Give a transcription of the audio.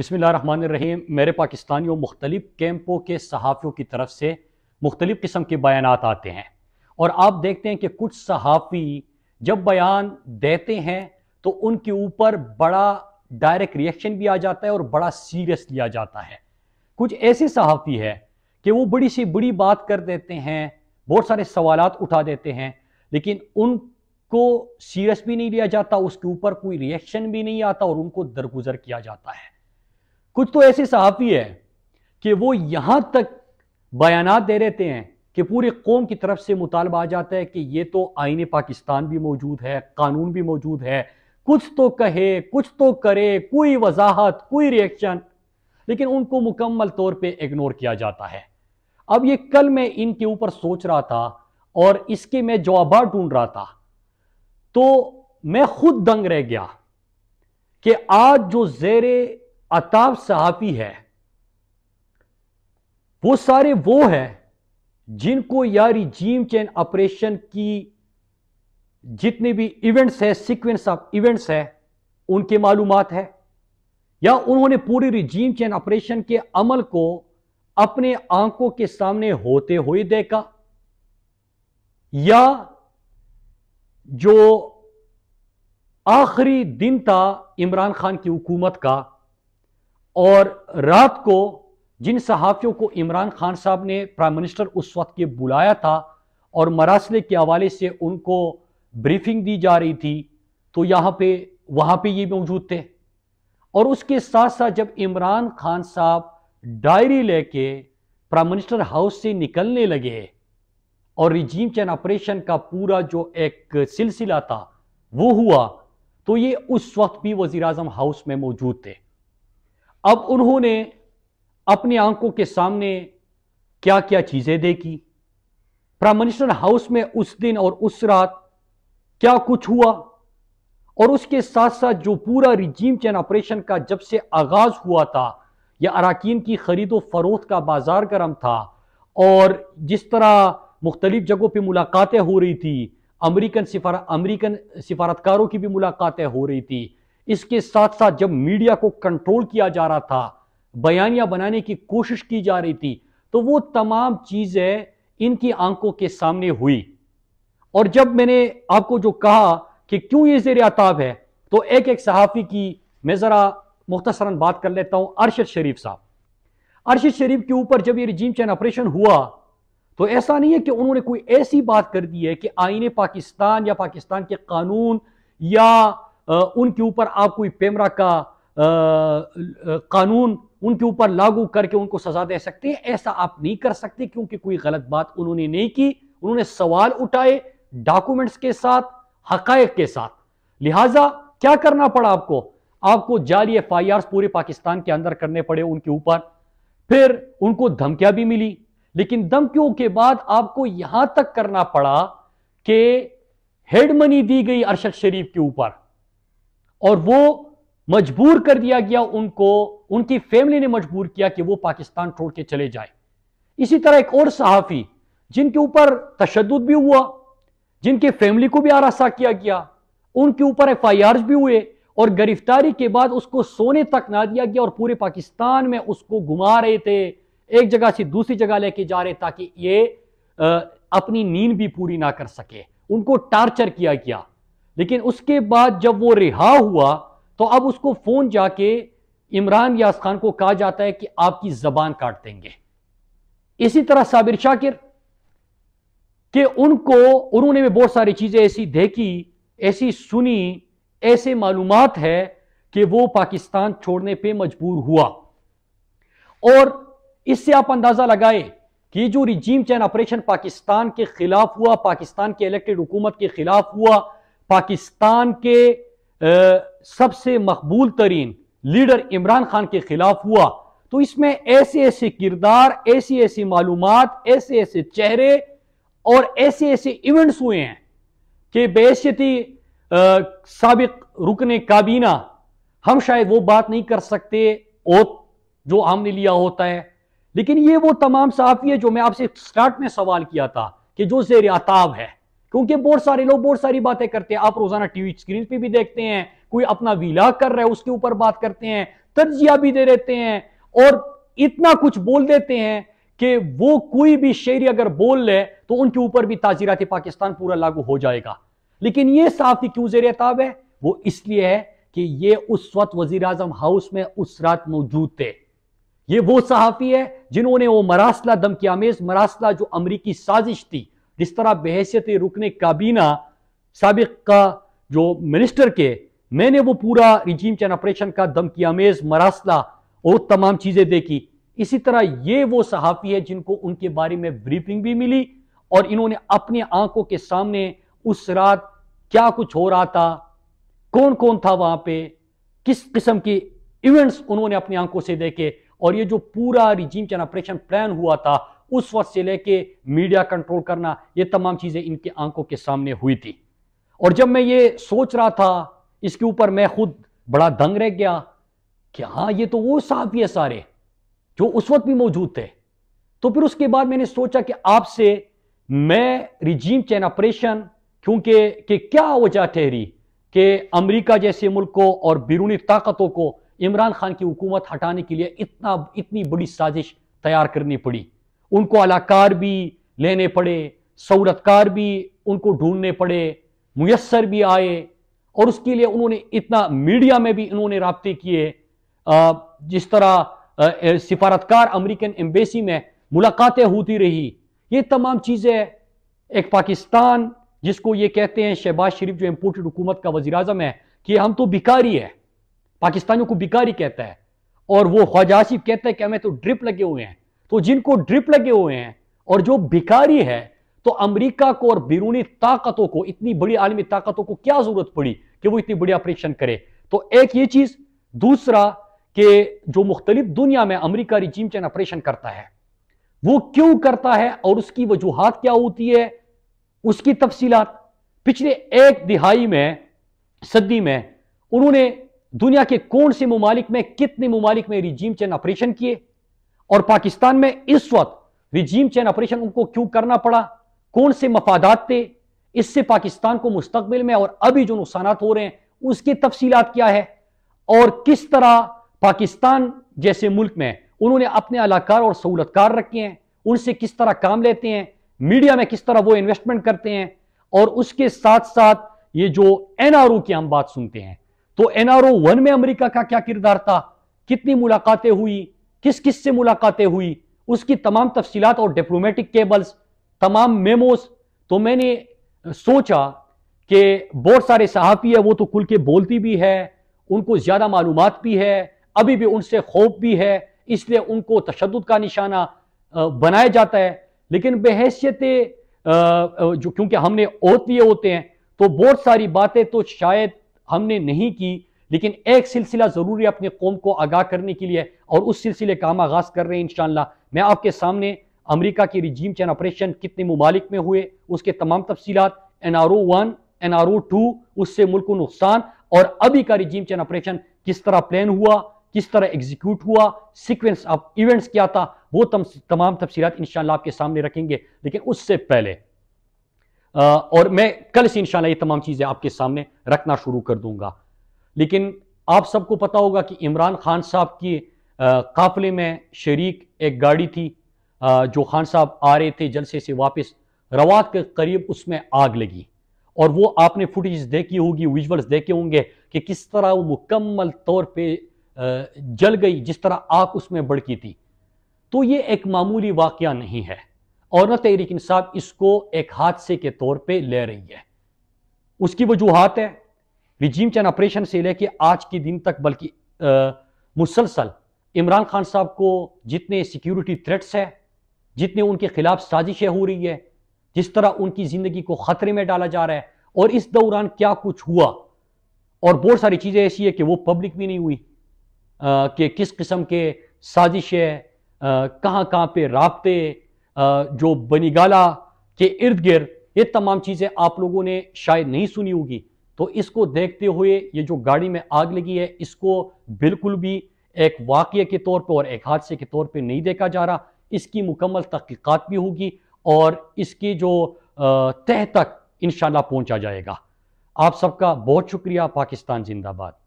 रहीम मेरे पाकिस्तानियों मुख्तलिफ़ कैंपों के सहाफ़ियों की तरफ से मुख्तलिफ़ किस्म के बयान आते हैं और आप देखते हैं कि कुछ सहाफ़ी जब बयान देते हैं तो उनके ऊपर बड़ा डायरेक्ट रिएक्शन भी आ जाता है और बड़ा सीरियस लिया जाता है कुछ ऐसे सहाफ़ी है कि वो बड़ी सी बड़ी बात कर देते हैं बहुत सारे सवाल उठा देते हैं लेकिन उनको सीरियस भी नहीं लिया जाता उसके ऊपर कोई रिएक्शन भी नहीं आता और उनको दरगुजर किया जाता है कुछ तो ऐसे सहाफ़ी है कि वो यहाँ तक बयान दे रहते हैं कि पूरी कौम की तरफ से मुतालबा आ जाता है कि ये तो आइन पाकिस्तान भी मौजूद है कानून भी मौजूद है कुछ तो कहे कुछ तो करे कोई वजाहत कोई रिएक्शन लेकिन उनको मुकम्मल तौर पे इग्नोर किया जाता है अब ये कल मैं इनके ऊपर सोच रहा था और इसके मैं जवाबा ढूंढ रहा था तो मैं खुद दंग रह गया कि आज जो जेरे अताब सहाफ़ी है वो सारे वो हैं जिनको यारी जीम चैन ऑपरेशन की जितने भी इवेंट्स है सीक्वेंस ऑफ इवेंट्स है उनके मालूम है या उन्होंने पूरी रिजीम चैन ऑपरेशन के अमल को अपने आंखों के सामने होते हुए देखा या जो आखिरी दिन था इमरान खान की हुकूमत का और रात को जिन सहाफ़ियों को इमरान खान साहब ने प्राइम मिनिस्टर उस वक्त के बुलाया था और मरासले के हवाले से उनको ब्रीफिंग दी जा रही थी तो यहाँ पे वहाँ पे ये मौजूद थे और उसके साथ साथ जब इमरान खान साहब डायरी लेके प्राइम मिनिस्टर हाउस से निकलने लगे और रिजीम चैन ऑपरेशन का पूरा जो एक सिलसिला था वो हुआ तो ये उस वक्त भी वजीर हाउस में मौजूद थे अब उन्होंने अपनी आंखों के सामने क्या क्या चीजें देखी प्राइम मिनिस्टर हाउस में उस दिन और उस रात क्या कुछ हुआ और उसके साथ साथ जो पूरा रिजीम चैन ऑपरेशन का जब से आगाज हुआ था या अराकीन की खरीदो फरोख्त का बाजार गर्म था और जिस तरह मुख्तलिफ जगहों पर मुलाकातें हो रही थी अमरीकन सिफारा अमरीकन सिफारतकारों की भी मुलाकातें हो रही थी इसके साथ साथ जब मीडिया को कंट्रोल किया जा रहा था बयानियां बनाने की कोशिश की जा रही थी तो वो तमाम चीजें इनकी आंखों के सामने हुई और जब मैंने आपको जो कहा कि क्यों ये जेर आताब है तो एक एक सहाफ़ी की मैं ज़रा मुख्तरा बात कर लेता हूं अरशद शरीफ साहब अरशद शरीफ के ऊपर जब ये रिजीम चैन ऑपरेशन हुआ तो ऐसा नहीं है कि उन्होंने कोई ऐसी बात कर दी है कि आईने पाकिस्तान या पाकिस्तान के कानून या उनके ऊपर आप कोई पेमरा का कानून उनके ऊपर लागू करके उनको सजा दे सकते हैं ऐसा आप नहीं कर सकते क्योंकि कोई गलत बात उन्होंने नहीं की उन्होंने सवाल उठाए डॉक्यूमेंट्स के साथ हकायक के साथ लिहाजा क्या करना पड़ा आपको आपको जारी एफ आई पूरे पाकिस्तान के अंदर करने पड़े उनके ऊपर फिर उनको धमकियां भी मिली लेकिन धमकियों के बाद आपको यहां तक करना पड़ा कि हेड मनी दी गई अरशद शरीफ के ऊपर और वो मजबूर कर दिया गया उनको उनकी फैमिली ने मजबूर किया कि वो पाकिस्तान छोड़ के चले जाए इसी तरह एक और सहाफ़ी जिनके ऊपर तशद भी हुआ जिनकी फैमिली को भी आरासा किया गया उनके ऊपर एफ आई आर भी हुए और गिरफ्तारी के बाद उसको सोने तक ना दिया गया और पूरे पाकिस्तान में उसको घुमा रहे थे एक जगह से दूसरी जगह लेके जा रहे ताकि ये आ, अपनी नींद भी पूरी ना कर सके उनको टार्चर किया गया लेकिन उसके बाद जब वो रिहा हुआ तो अब उसको फोन जाके इमरान यास खान को कहा जाता है कि आपकी जबान काट देंगे इसी तरह साबिर शाकिर कि उनको उन्होंने भी बहुत सारी चीजें ऐसी देखी ऐसी सुनी ऐसे मालूम है कि वो पाकिस्तान छोड़ने पे मजबूर हुआ और इससे आप अंदाजा लगाए कि जो रिजीम चैन ऑपरेशन पाकिस्तान के खिलाफ हुआ पाकिस्तान के इलेक्टेड हुकूमत के खिलाफ हुआ पाकिस्तान के आ, सबसे मकबूल तरीन लीडर इमरान खान के खिलाफ हुआ तो इसमें ऐसे ऐसे किरदार ऐसी ऐसी मालूम ऐसे ऐसे चेहरे और ऐसे ऐसे इवेंट्स हुए हैं कि बेशती सबक रुकने काबीना हम शायद वो बात नहीं कर सकते ओत जो हमने लिया होता है लेकिन ये वो तमाम साफी है जो मैं आपसे स्टार्ट में सवाल किया था कि जो जेर आताब है क्योंकि बहुत सारे लोग बहुत सारी बातें करते हैं आप रोजाना टीवी स्क्रीन पे भी देखते हैं कोई अपना विला कर रहा है उसके ऊपर बात करते हैं तर्जिया भी दे देते हैं और इतना कुछ बोल देते हैं कि वो कोई भी शेर अगर बोल ले तो उनके ऊपर भी ताजीरात पाकिस्तान पूरा लागू हो जाएगा लेकिन ये ही क्यों जेर ताब है वो इसलिए है कि ये उस वक्त वजीर आजम हाउस में उस रात मौजूद थे ये वो सहाफ़ी है जिन्होंने वो मरासला दम आमेज मरासला जो अमरीकी साजिश थी जिस तरह बहसीत रुकन काबीना सबक का जो मिनिस्टर के मैंने वो पूरा रिजीम चैन ऑपरेशन का दमकी आमेज मरासला और तमाम चीज़ें देखी इसी तरह ये वो सहाफ़ी है जिनको उनके बारे में ब्रीफिंग भी मिली और इन्होंने अपनी आंखों के सामने उस रात क्या कुछ हो रहा था कौन कौन था वहां पे किस किस्म के इवेंट्स उन्होंने अपनी आंखों से देखे और ये जो पूरा रिजीम चैन ऑपरेशन प्लान हुआ था उस वक्त से लेके मीडिया कंट्रोल करना ये तमाम चीज़ें इनके आंखों के सामने हुई थी और जब मैं ये सोच रहा था इसके ऊपर मैं खुद बड़ा दंग रह गया कि हाँ ये तो वो साहब है सारे जो उस वक्त भी मौजूद थे तो फिर उसके बाद मैंने सोचा कि आपसे मैं रिजीम चैन ऑपरेशन क्योंकि कि क्या वजह ठहरी कि अमेरिका जैसे मुल्कों और बिरूनी ताकतों को इमरान खान की हुकूमत हटाने के लिए इतना इतनी बड़ी साजिश तैयार करनी पड़ी उनको अलाकार भी लेने पड़े सूरतकार भी उनको ढूंढने पड़े मुयसर भी आए और उसके लिए उन्होंने इतना मीडिया में भी इन्होंने रबते किए जिस तरह सिफारतकार अमेरिकन एम्बेसी में मुलाकातें होती रही ये तमाम चीज़ें एक पाकिस्तान जिसको ये कहते हैं शहबाज शरीफ जो इम्पोर्टेड हुकूमत का वजी अजम है कि हम तो भिकारी है पाकिस्तानियों को भिकारी कहता है और वो ख्वाजा आसिफ कहता है कि हमें तो ड्रिप लगे हुए हैं तो जिनको ड्रिप लगे हुए हैं और जो भिकारी है तो अमेरिका को और बिरूनी ताकतों को इतनी बड़ी आलमी ताकतों को क्या जरूरत पड़ी कि वो इतनी बड़ी ऑपरेशन करे तो एक ये चीज दूसरा कि जो मुख्तलिफ दुनिया में अमरीका रिजीम चैन ऑपरेशन करता है वो क्यों करता है और उसकी वजूहत क्या होती है उसकी तफसीलात पिछले एक दिहाई में सदी में उन्होंने दुनिया के कौन से ममालिक में कितने ममालिक में रिजीम चैन ऑपरेशन किए और पाकिस्तान में इस वक्त रिजीम चैन ऑपरेशन उनको क्यों करना पड़ा कौन से मफादात थे इससे पाकिस्तान को मुस्तबिल में और अभी जो नुकसान हो रहे हैं उसकी तफसीलात क्या है और किस तरह पाकिस्तान जैसे मुल्क में उन्होंने अपने अलाकार और सहूलतकार रखे हैं उनसे किस तरह काम लेते हैं मीडिया में किस तरह वो इन्वेस्टमेंट करते हैं और उसके साथ साथ ये जो एनआरओ की हम बात सुनते हैं तो एनआरओ वन में अमेरिका का क्या किरदार था कितनी मुलाकातें हुई किस किस से मुलाकातें हुई उसकी तमाम तफसीत और डिप्लोमेटिक केबल्स तमाम मेमोज तो मैंने सोचा कि बहुत सारे सहाफ़ी है वो तो खुल के बोलती भी है उनको ज़्यादा मालूम भी है अभी भी उनसे खौफ भी है इसलिए उनको तशद का निशाना बनाया जाता है लेकिन बहसीत जो क्योंकि हमने ओत लिए होते हैं तो बहुत सारी बातें तो शायद हमने नहीं की लेकिन एक सिलसिला ज़रूरी है अपने कौम को आगाह करने के लिए और उस सिलसिले काम आगाज़ कर रहे हैं इन मैं आपके सामने अमरीका की रिजीम चैन ऑपरेशन कितने ममालिक में हुए उसके तमाम तफसीत N R O one N R O two उससे मुल्क को नुकसान और अभी का रिजीम चैन ऑपरेशन किस तरह प्लान हुआ किस तरह एग्जीक्यूट हुआ सिक्वेंस ऑफ इवेंट्स क्या था वो तम, तमाम तफसीत इन आपके सामने रखेंगे लेकिन उससे पहले आ, और मैं कल से इन ये तमाम चीज़ें आपके सामने रखना शुरू कर दूंगा लेकिन आप सबको पता होगा कि इमरान खान साहब की काफिले में शरीक एक गाड़ी थी जो खान साहब आ रहे थे जलसे से वापस रवात के करीब उसमें आग लगी और वो आपने फुटेज देखी होगी विजुअल्स देखे होंगे कि किस तरह वो मुकम्मल तौर पे जल गई जिस तरह आग उसमें बढ़की थी तो ये एक मामूली वाक़ नहीं है और न तहरीक इंसाफ इसको एक हादसे के तौर पे ले रही है उसकी वजूहत है रिजीम चैन ऑपरेशन से लेके आज के दिन तक बल्कि मुसलसल इमरान खान साहब को जितने सिक्योरिटी थ्रेट्स है जितने उनके खिलाफ साजिशें हो रही है जिस तरह उनकी ज़िंदगी को ख़तरे में डाला जा रहा है और इस दौरान क्या कुछ हुआ और बहुत सारी चीज़ें ऐसी है कि वो पब्लिक भी नहीं हुई कि किस किस्म के साजिशें कहाँ कहाँ पे रबते जो बनीगाला के इर्द गिर्द ये तमाम चीज़ें आप लोगों ने शायद नहीं सुनी होगी तो इसको देखते हुए ये जो गाड़ी में आग लगी है इसको बिल्कुल भी एक वाक्य के तौर पर और एक हादसे के तौर पर नहीं देखा जा रहा इसकी मुकम्मल तहकीक़ात भी होगी और इसकी जो तह तक इन पहुँचा जाएगा आप सबका बहुत शुक्रिया पाकिस्तान जिंदाबाद